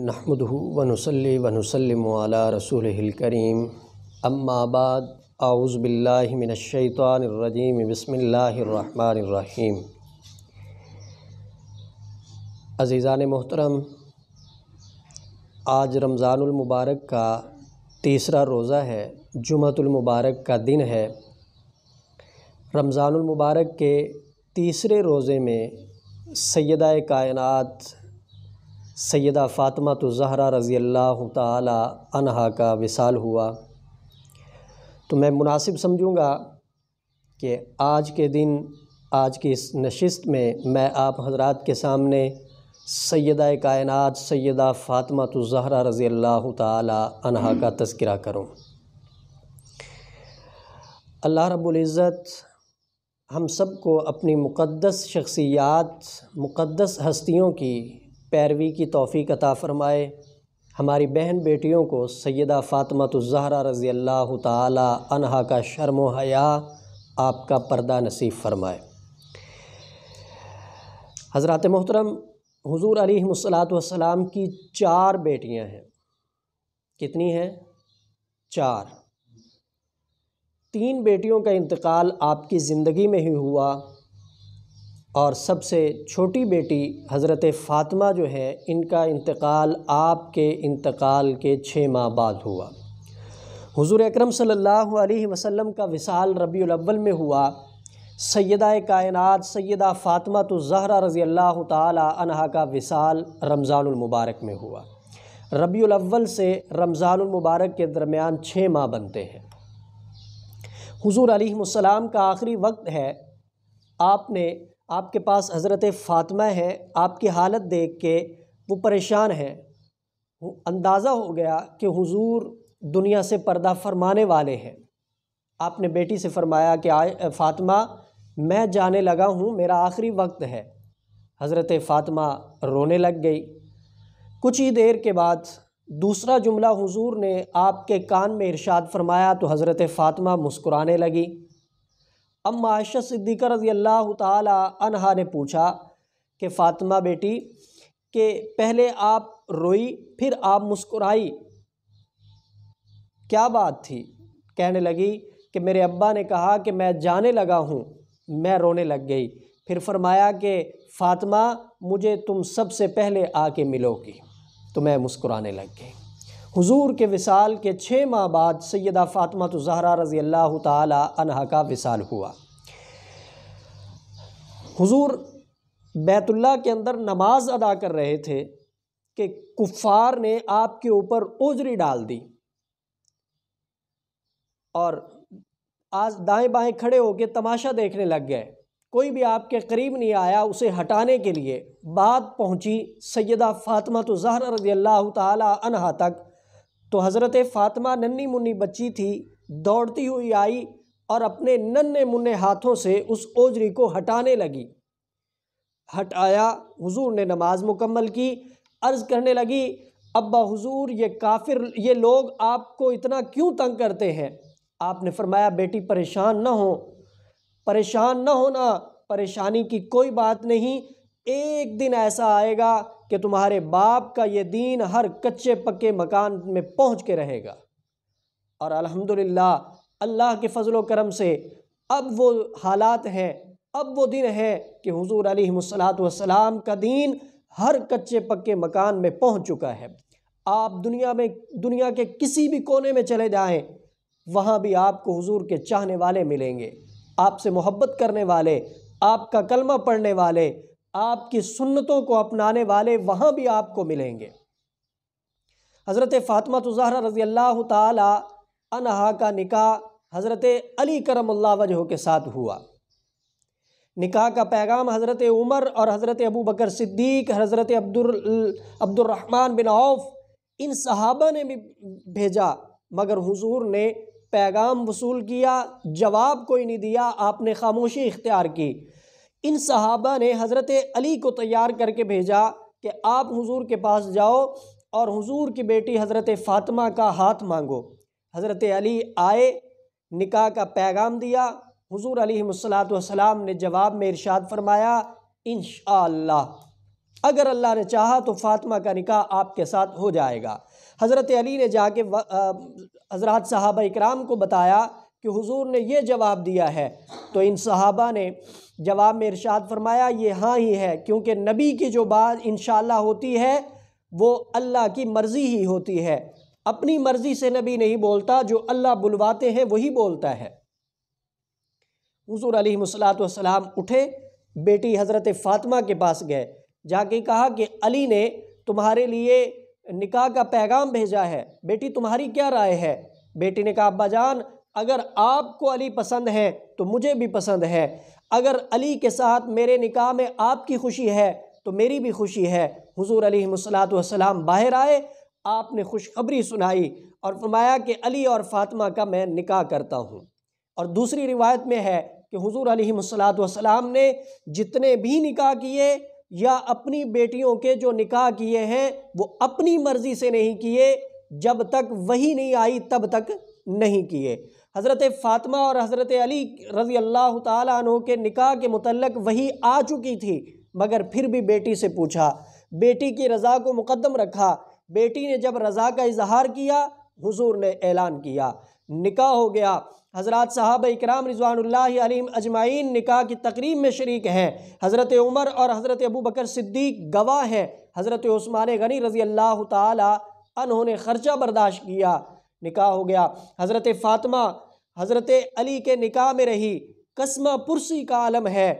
नहमद one वनसलम रसूल करीम अम्माबाद आउज़ आउज़बिल्लिमिनशैतरजीम बसमीम अज़ीज़ान मोहतरम आज रमज़ानमबारक का तीसरा रोज़ा है जुमतुलमबारक का दिन है रमज़ानमबारक के तीसरे रोज़े में सैदा कायनत सैदा फ़ातमा तो ज़हरा रज़ी अल्लाह तहा का विसाल हुआ तो मैं मुनासिब समझूँगा कि आज के दिन आज की इस नशस्त में मैं आप हजरात के सामने सैदा कायनात सैदा फ़ातमा तो ज़हरा रज़ी अल्लाह तहा का तस्करा करूँ अल्लाह रबुल्ज़त हम सब को अपनी मुक़दस शख्सियात मुक़दस हस्तियों की पैरवी की तोफ़ी अता फ़रमाए हमारी बहन बेटियों को सैदा फ़ातमत ज़हरा रज़ी अल्लाह तहा का शर्म हया आपका पर्दा नसीब फ़रमाए हज़रत मोहतरम हजूर अलीसलाम की चार बेटियाँ हैं कितनी हैं चार तीन बेटियों का इंतकाल आपकी ज़िंदगी में ही हुआ और सबसे छोटी बेटी हज़रत फ़ातिमा जो है इनका इंतकाल आपके इंतकाल के छः माह बाद हुआ हुजूर अकरम सल्लल्लाहु अलैहि वसल्लम का विसाल रबी अव्वल में हुआ सैदा कायनात सैदा फ़ातिमा तो ज़हरा रज़ी अल्लाह तहा का विसाल रमज़ानमबारक में हुआ रबी अव्वल से रमज़ानमबारक के दरमियान छः माह बनते हैं हुजूर अलैहि का आखिरी वक्त है आपने आपके पास हज़रत फ़ातिमा है आपकी हालत देख के वो परेशान है अंदाज़ा हो गया कि हुजूर दुनिया से पर्दा फरमाने वाले हैं आपने बेटी से फरमाया कि आए फ़ातिमा मैं जाने लगा हूँ मेरा आखिरी वक्त है हज़रत फ़ातिमा रोने लग गई कुछ ही देर के बाद दूसरा जुमला हुजूर ने आपके कान में इरशाद फरमाया तो हज़रत फ़ातिमा मुस्कुराने लगी अम्मा आयशा सिद्दीक़ रज़ी अल्लाह तहा ने पूछा कि फ़ातिमा बेटी के पहले आप रोई फिर आप मुस्कुराई क्या बात थी कहने लगी कि मेरे अब्बा ने कहा कि मैं जाने लगा हूँ मैं रोने लग गई फिर फरमाया कि फ़ातिमा मुझे तुम सबसे पहले आके मिलोगी तो मैं मुस्कुराने लग गई हुजूर के विसाल के छः माह बाद सैदा तो जहरा रज़ी अल्लाह तहा का विसाल हुआ हुजूर बैतुल्ला के अंदर नमाज अदा कर रहे थे कि कुफ़ार ने आपके ऊपर ओजरी डाल दी और आज दाएं बाएं खड़े होके तमाशा देखने लग गए कोई भी आपके करीब नहीं आया उसे हटाने के लिए बात पहुंची सैदा फ़ातमा तो जहरा रजी अल्लाह तहा तक तो हज़रत फ़ातिमा नन्ही मुन्नी बच्ची थी दौड़ती हुई आई और अपने नन्हे मुन्ने हाथों से उस ओजरी को हटाने लगी हटाया हुजूर ने नमाज मुकम्मल की अर्ज़ करने लगी अब्बा हुजूर ये काफिर ये लोग आपको इतना क्यों तंग करते हैं आपने फरमाया बेटी परेशान ना हो परेशान ना होना परेशानी की कोई बात नहीं एक दिन ऐसा आएगा कि तुम्हारे बाप का ये दीन हर कच्चे पक्के मकान में पहुंच के रहेगा और अल्हम्दुलिल्लाह अल्लाह के फजल करम से अब वो हालात हैं अब वो दिन है कि हुजूर अलैहिस्सलाम का दीन हर कच्चे पक्के मकान में पहुंच चुका है आप दुनिया में दुनिया के किसी भी कोने में चले जाएँ वहाँ भी आपको हुजूर के चाहने वाले मिलेंगे आपसे मोहब्बत करने वाले आपका कलमा पढ़ने वाले आपकी सुन्नतों को अपनाने वाले वहाँ भी आपको मिलेंगे हज़रत फ़ातमत तो ज़हरा रज़ी अल्लाह तहा का निकाह हज़रत अली करम अल्लाह वजह के साथ हुआ निकाह का पैगाम हज़रत उमर और हज़रत अबू बकर सिद्दीक हज़रत अब्दुल अब्दुलरहमान बिन औफ इन सहाबा ने भी भेजा मगर हुजूर ने पैगाम वसूल किया जवाब कोई नहीं दिया आपने खामोशी इख्तियार की इन सहाबा ने हज़रत अली को तैयार करके भेजा कि आप हुजूर के पास जाओ और हुजूर की बेटी हज़रत फ़ातिमा का हाथ मांगो हज़रत अली आए निकाह का पैगाम दिया हुजूर अलीसलाम ने जवाब में इरशाद फरमाया इन अगर अल्लाह ने चाहा तो फ़ातिमा का निकाह आपके साथ हो जाएगा हज़रत अली ने जाके हज़रत साहब इकराम को बताया कि हुजूर ने यह जवाब दिया है तो इन सहाबा ने जवाब में इरशाद फरमाया ये हाँ ही है क्योंकि नबी की जो बात इन होती है वो अल्लाह की मर्ज़ी ही होती है अपनी मर्ज़ी से नबी नहीं बोलता जो अल्लाह बुलवाते हैं वही बोलता है हजूर अलीसलाम उठे बेटी हज़रत फ़ातिमा के पास गए जाके कहा कि अली ने तुम्हारे लिए निकाह का पैगाम भेजा है बेटी तुम्हारी क्या राय है बेटी ने कहा अब्बा जान अगर आपको अली पसंद है तो मुझे भी पसंद है अगर अली के साथ मेरे निकाह में आपकी खुशी है तो मेरी भी खुशी है हुजूर अली सलाम बाहर आए आपने खुशखबरी सुनाई और फरमाया कि अली और फातिमा का मैं निकाह करता हूँ और दूसरी रिवायत में है कि हुजूर सलाम ने जितने भी निकाह किए या अपनी बेटियों के जो निकाह किए हैं वो अपनी मर्ज़ी से नहीं किए जब तक वही नहीं आई तब तक नहीं किए हज़रत फातमा और हज़रत अली रज़ी अल्लाह तु के निकाह के मतलब वही आ चुकी थी मगर फिर भी बेटी से पूछा बेटी की रज़ा को मुकदम रखा बेटी ने जब रज़ा का इजहार किया हुजूर ने ऐलान किया निकाह हो गया हज़रत साहब इकराम रिजवानल्लाम अजमाइन निकाह की तकरीब में शरीक हैं हज़रत उमर और हज़रत अबू बकर सिद्दीक गवाह हैं हज़रत ओस्मान गनी रज़ी अल्लाह तन ख़र्चा बर्दाश्त किया निकाह हो गया हज़रत फातमा हज़रत अली के निकाह में रही कस्मा पुरसी का आलम है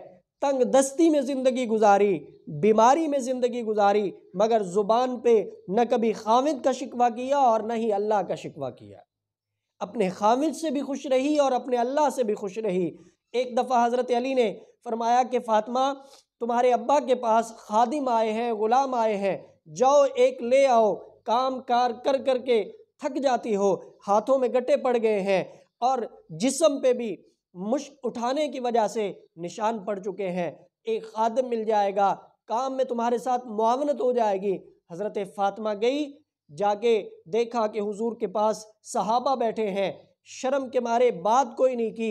तंग दस्ती में ज़िंदगी गुजारी बीमारी में ज़िंदगी गुजारी मगर ज़ुबान पे न कभी खामिद का शिकवा किया और न ही अल्लाह का शिकवा किया अपने खामिद से भी खुश रही और अपने अल्लाह से भी खुश रही एक दफ़ा हज़रत अली ने फरमाया कि फ़ातिमा तुम्हारे अब्बा के पास खादिम आए हैं ग़ुलाम आए हैं जाओ एक ले आओ काम कार कर करके थक जाती हो हाथों में गट्टे पड़ गए हैं और जिसम पे भी मुश्क उठाने की वजह से निशान पड़ चुके हैं एक खादम मिल जाएगा काम में तुम्हारे साथ मुआवनत हो जाएगी हज़रत फ़ातिमा गई जाके देखा कि हुजूर के पास सहाबा बैठे हैं शर्म के मारे बात कोई नहीं की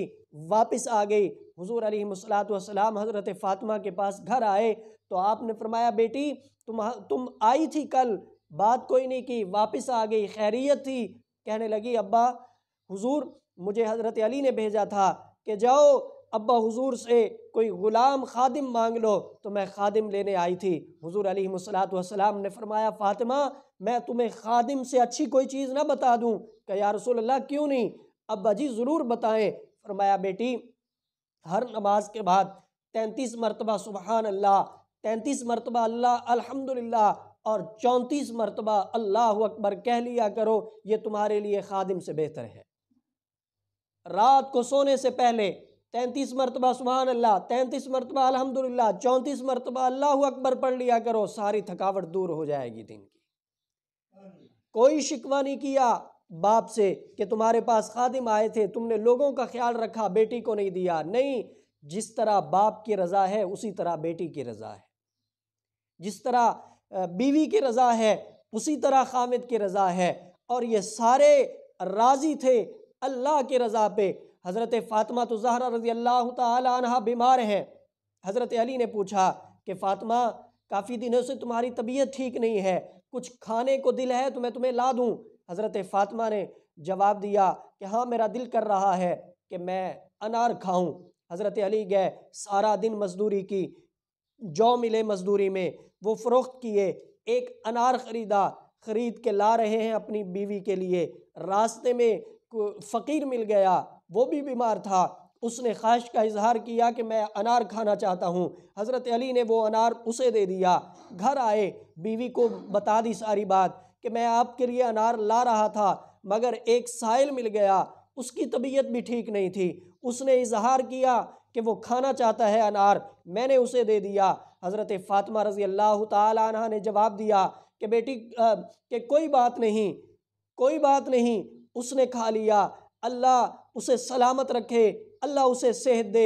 वापस आ गई हुजूर अली सलाम हज़रत फ़ातिमा के पास घर आए तो आपने फरमाया बेटी तुम तुम आई थी कल बात कोई नहीं की वापस आ गई खैरियत थी कहने लगी अब्बा हुजूर मुझे हज़रत अली ने भेजा था कि जाओ अब्बा हुजूर से कोई ग़ुलाम खादिम मांग लो तो मैं खादिम लेने आई थी हुजूर अली वसलाम ने फरमाया फ़ातिमा मैं तुम्हें खादिम से अच्छी कोई चीज़ ना बता दूँ क्या यार रसोल्ला अल्लाह क्यों नहीं अब्बा जी ज़रूर बताएं फरमाया बेटी हर नमाज के बाद तैंतीस मरतबा सुबहान अल्लाह तैंतीस मरतबा अल्लाह अलहमदिल्ला और चौंतीस मरतबा अल्लाह अकबर कह लिया करो ये तुम्हारे लिए खादिम से बेहतर है रात को सोने से पहले तैंतीस मरतबा सुबहान अल्लाह तैंतीस मरतबा अलहमदिल्ला चौंतीस मरतबा अल्लाह अकबर पढ़ लिया करो सारी थकावट दूर हो जाएगी दिन की कोई शिकवा नहीं किया बाप से कि तुम्हारे पास खादिम आए थे तुमने लोगों का ख्याल रखा बेटी को नहीं दिया नहीं जिस तरह बाप की रज़ा है उसी तरह बेटी की रज़ा है जिस तरह बीवी की रज़ा है उसी तरह खामिद की रज़ा है और ये सारे राज़ी थे अल्लाह के रज़ा पे हज़रत फ़ातिमा तो जहरा रजी अल्लाह तहा बीमार हैं हज़रत अली ने पूछा कि फ़ातिमा काफ़ी दिनों से तुम्हारी तबीयत ठीक नहीं है कुछ खाने को दिल है तो मैं तुम्हें ला दूँ हज़रत फ़ातिमा ने जवाब दिया कि हाँ मेरा दिल कर रहा है कि मैं अनार खाऊं हज़रत अली गए सारा दिन मजदूरी की जौ मिले मजदूरी में वो फ़रोख्त किए एक अनार ख़रीदा ख़रीद के ला रहे हैं अपनी बीवी के लिए रास्ते में फ़कीर मिल गया वो भी बीमार था उसने ख्वाहिश का इजहार किया कि मैं अनार खाना चाहता हूँ हज़रत अली ने वो अनार उसे दे दिया घर आए बीवी को बता दी सारी बात कि मैं आपके लिए अनार ला रहा था मगर एक साइल मिल गया उसकी तबीयत भी ठीक नहीं थी उसने इजहार किया कि वो खाना चाहता है अनार मैंने उसे दे दिया हज़रत फ़ातिमा रज़ी अल्लाह तह ने जवाब दिया कि बेटी के कोई बात नहीं कोई बात नहीं उसने खा लिया अल्लाह उसे सलामत रखे अल्लाह उसे सेहत दे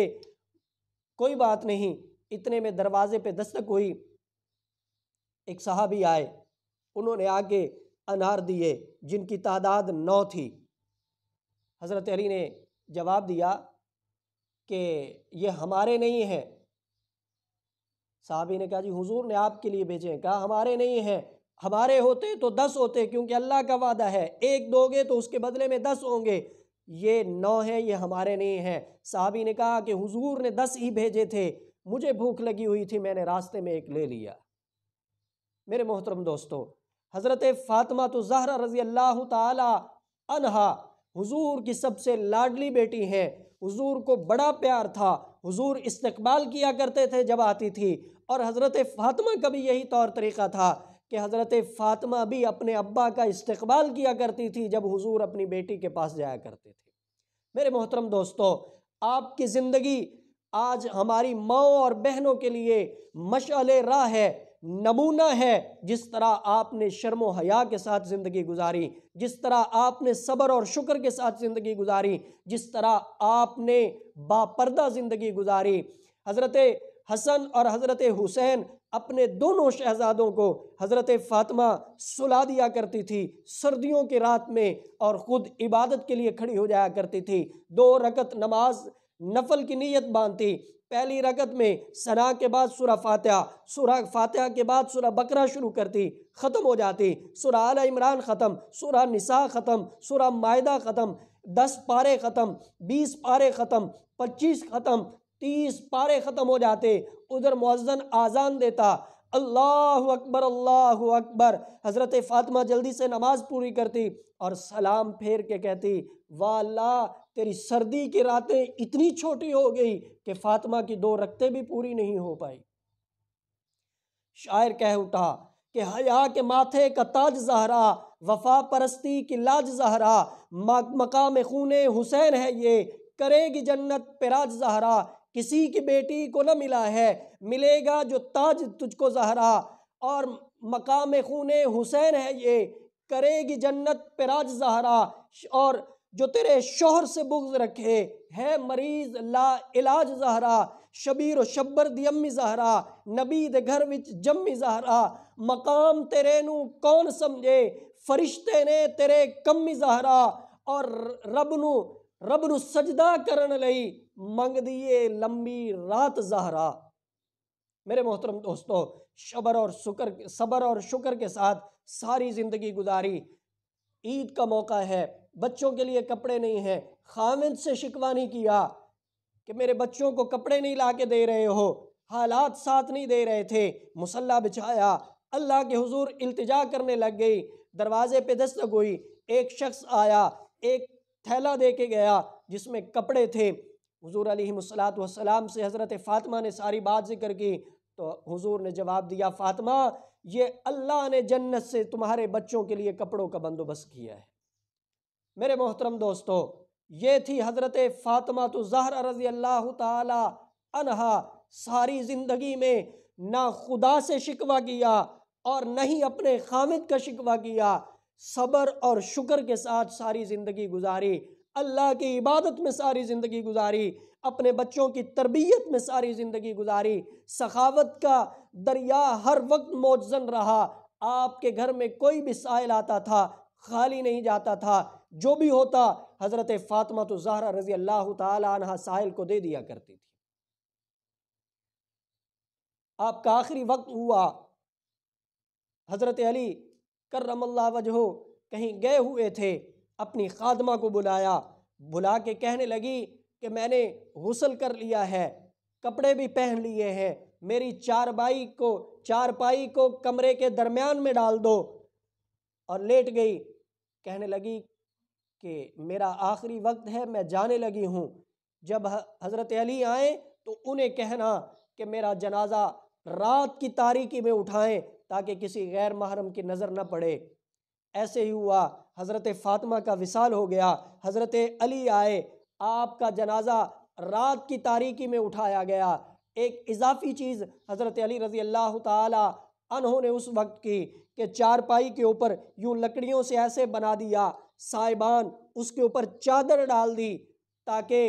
कोई बात नहीं इतने में दरवाज़े पे दस्तक हुई एक साहबी आए उन्होंने आके अनार दिए जिनकी तादाद नौ थी हज़रत अली ने जवाब दिया कि ये हमारे नहीं हैं साहबी ने कहा जी हुजूर ने आपके लिए भेजे हैं कहा हमारे नहीं हैं हमारे होते तो दस होते क्योंकि अल्लाह का वादा है एक दोगे तो उसके बदले में दस होंगे ये नौ हैं ये हमारे नहीं हैं साहबी ने कहा कि हुजूर ने दस ही भेजे थे मुझे भूख लगी हुई थी मैंने रास्ते में एक ले लिया मेरे मोहतरम दोस्तों हज़रत फातमा तो जहरा रज़ी अल्लाह तहा हजूर की सबसे लाडली बेटी हैं हुजूर को बड़ा प्यार था हुजूर इस्तकबाल किया करते थे जब आती थी और हज़रत फ़ातिमा का भी यही तौर तरीक़ा था कि हज़रत फ़ातिमा भी अपने अब्बा का इस्तकबाल किया करती थी जब हुजूर अपनी बेटी के पास जाया करते थे मेरे मोहतरम दोस्तों आपकी ज़िंदगी आज हमारी माओ और बहनों के लिए मशाल राह है नमूना है जिस तरह आपने शर्म हया के साथ ज़िंदगी गुजारी जिस तरह आपने सब्र और शुक्र के साथ ज़िंदगी गुजारी जिस तरह आपने बापर्दा ज़िंदगी गुजारी हज़रत हसन और हज़रत हुसैन अपने दोनों शहजादों को हज़रत फ़ातिमा सुला दिया करती थी सर्दियों की रात में और ख़ुद इबादत के लिए खड़ी हो जाया करती थी दो रकत नमाज नफल की नीयत बांधती पहली रकत में सना के बाद सुरा फातह सुरा फातह के बाद सुरा बकरा शुरू करती ख़त्म हो जाती सुरा आल इमरान ख़त्म सुरा निसा ख़त्म सुरा मायदा ख़त्म दस पारे ख़त्म बीस पारे ख़त्म पच्चीस ख़त्म तीस पारे ख़त्म हो जाते उधर मौजन आज़ान देता अल्लाह अकबर अल्लाह अकबर हज़रत फ़ातिमा जल्दी से नमाज पूरी करती और सलाम फेर के कहती वाह तेरी सर्दी की रातें इतनी छोटी हो गई कि फ़ातिमा की दो रक्तें भी पूरी नहीं हो पाई शायर कह उठा कि हया के माथे का ताज जहरा वफा परस्ती की लाज जहरा मकाम खून हुसैन है ये करेगी जन्नत पेराज जहरा किसी की बेटी को न मिला है मिलेगा जो ताज तुझको जहरा और मकाम खून हुसैन है ये करेगी जन्नत पे राज जहरा और जो तेरे शोहर से बुग्ज रखे है मरीज ला इलाज जहरा शबीर शब्बर दी जहरा नबी दे घर विच जम्मी जहरा मकाम तेरे नु कौन समझे फरिश्ते ने तेरे कम्मी जहरा और रब नू रब न सजदा करने लई दिए लंबी रात जहरा मेरे मोहतरम दोस्तों शबर और शुक्र सबर और शुक्र के साथ सारी ज़िंदगी गुजारी ईद का मौका है बच्चों के लिए कपड़े नहीं हैं खामिद से शिकवा नहीं किया कि मेरे बच्चों को कपड़े नहीं ला के दे रहे हो हालात साथ नहीं दे रहे थे मुसल्ला बिछाया अल्लाह के हुजूर इल्तिजा करने लग गई दरवाजे पे दस्तक हुई एक शख्स आया एक थैला दे के गया जिसमें कपड़े थे हजूर मुसलात वसलाम से हज़रत फ़ातिमा ने सारी बात जिक्र की तो हुजूर ने जवाब दिया फ़ातिमा ये अल्लाह ने जन्नत से तुम्हारे बच्चों के लिए कपड़ों का बंदोबस्त किया है मेरे मोहतरम दोस्तों ये थी हज़रत फ़ातिमा तो ज़हर रजी अल्लाह तहा सारी ज़िंदगी में ना खुदा से शिकवा किया और नहीं अपने खामिद का शिकवा किया सबर और शुक्र के साथ सारी ज़िंदगी गुजारी अल्लाह की इबादत में सारी ज़िंदगी गुजारी अपने बच्चों की तरबियत में सारी ज़िंदगी गुजारी सखावत का दरिया हर वक्त मौजन रहा आपके घर में कोई भी साइल आता था खाली नहीं जाता था जो भी होता हज़रत फातमा तो जहरा रज़ी अल्लाह तहा साहिल को दे दिया करती थी आपका आखिरी वक्त हुआ हज़रत अली करमल्ला वजह कहीं गए हुए थे अपनी खादमा को बुलाया बुला के कहने लगी कि मैंने गसल कर लिया है कपड़े भी पहन लिए हैं मेरी चार बाई को चार पाई को कमरे के दरमियान में डाल दो और लेट गई कहने लगी कि मेरा आखिरी वक्त है मैं जाने लगी हूँ जब हज़रत अली आए तो उन्हें कहना कि मेरा जनाजा रात की तारीकी में उठाएं ताकि किसी गैर महरम की नज़र न पड़े ऐसे ही हुआ हज़रत फ़ातिमा का विसाल हो गया हज़रत अली आए आपका जनाजा रात की तारीकी में उठाया गया एक इजाफी चीज़ हज़रत अली रज़ी अल्लाह ने उस वक्त की कि चारपाई के ऊपर यूँ लकड़ियों से ऐसे बना दिया साइबान उसके ऊपर चादर डाल दी ताकि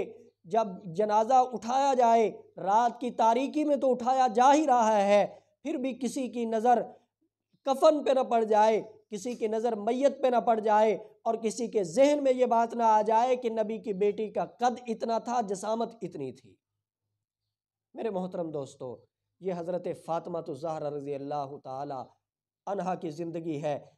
जब जनाजा उठाया जाए रात की तारीकी में तो उठाया जा ही रहा है फिर भी किसी की नज़र कफन पे ना पड़ जाए किसी की नज़र मैयत पे ना पड़ जाए और किसी के जहन में ये बात ना आ जाए कि नबी की बेटी का कद इतना था जसामत इतनी थी मेरे मोहतरम दोस्तों ये हज़रत फ़ातमा तो ज़हरा रज़ी अल्लाह तहा की ज़िंदगी है